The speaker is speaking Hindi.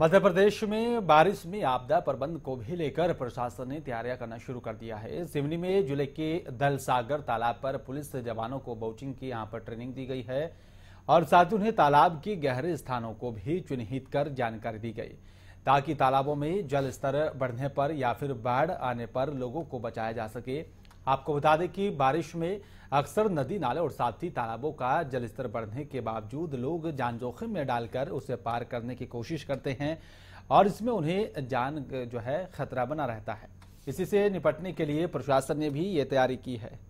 मध्य प्रदेश में बारिश में आपदा प्रबंध को भी लेकर प्रशासन ने तैयारियां करना शुरू कर दिया है सिवनी में जिले के दलसागर तालाब पर पुलिस जवानों को बोटिंग की यहां पर ट्रेनिंग दी गई है और साथ ही उन्हें तालाब के गहरे स्थानों को भी चिन्हित कर जानकारी दी गई ताकि तालाबों में जल स्तर बढ़ने पर या फिर बाढ़ आने पर लोगों को बचाया जा सके आपको बता दें कि बारिश में अक्सर नदी नाले और साथ ही तालाबों का जलस्तर बढ़ने के बावजूद लोग जान जोखिम में डालकर उसे पार करने की कोशिश करते हैं और इसमें उन्हें जान जो है खतरा बना रहता है इसी से निपटने के लिए प्रशासन ने भी ये तैयारी की है